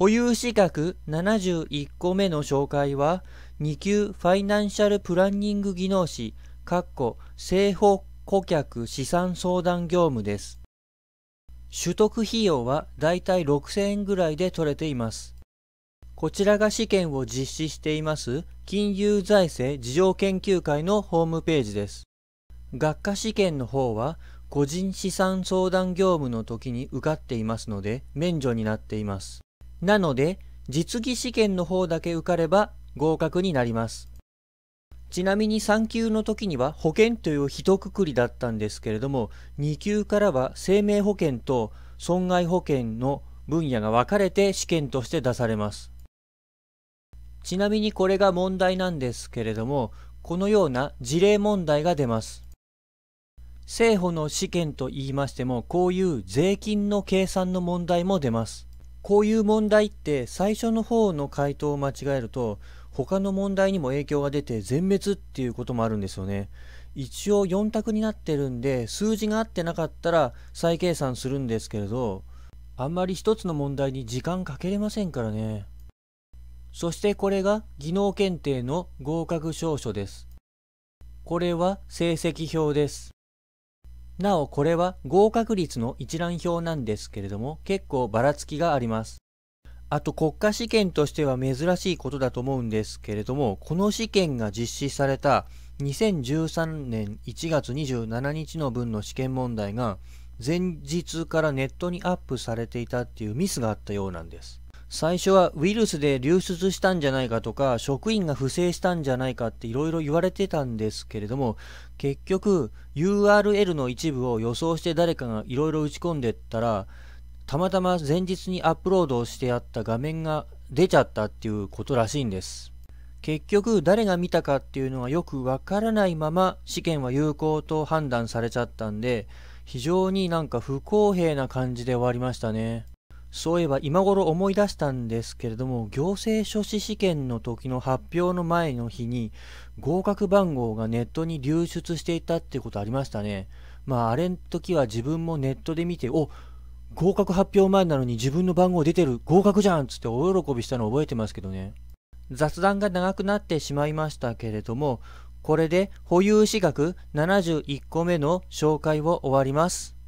保有資格71個目の紹介は、2級ファイナンシャルプランニング技能士、っこ正法顧客資産相談業務です。取得費用はだいたい6000円ぐらいで取れています。こちらが試験を実施しています金融財政事情研究会のホームページです。学科試験の方は個人資産相談業務の時に受かっていますので免除になっています。なので、実技試験の方だけ受かれば合格になります。ちなみに3級の時には保険という一括りだったんですけれども、2級からは生命保険と損害保険の分野が分かれて試験として出されます。ちなみにこれが問題なんですけれども、このような事例問題が出ます。政府の試験と言いましても、こういう税金の計算の問題も出ます。こういう問題って最初の方の回答を間違えると他の問題にも影響が出て全滅っていうこともあるんですよね。一応4択になってるんで数字が合ってなかったら再計算するんですけれどあんまり一つの問題に時間かけれませんからね。そしてこれが技能検定の合格証書です。これは成績表です。なおこれは合格率の一覧表なんですけれども結構ばらつきがあります。あと国家試験としては珍しいことだと思うんですけれどもこの試験が実施された2013年1月27日の分の試験問題が前日からネットにアップされていたっていうミスがあったようなんです。最初はウイルスで流出したんじゃないかとか職員が不正したんじゃないかっていろいろ言われてたんですけれども結局 URL の一部を予想して誰かがいろいろ打ち込んでったらたまたま前日にアップロードしてあった画面が出ちゃったっていうことらしいんです結局誰が見たかっていうのはよくわからないまま試験は有効と判断されちゃったんで非常になんか不公平な感じで終わりましたねそういえば今頃思い出したんですけれども、行政書士試験の時の発表の前の日に、合格番号がネットに流出していたってことありましたね。まあ、あれの時は自分もネットで見て、お合格発表前なのに自分の番号出てる合格じゃんつって大喜びしたの覚えてますけどね。雑談が長くなってしまいましたけれども、これで保有資格71個目の紹介を終わります。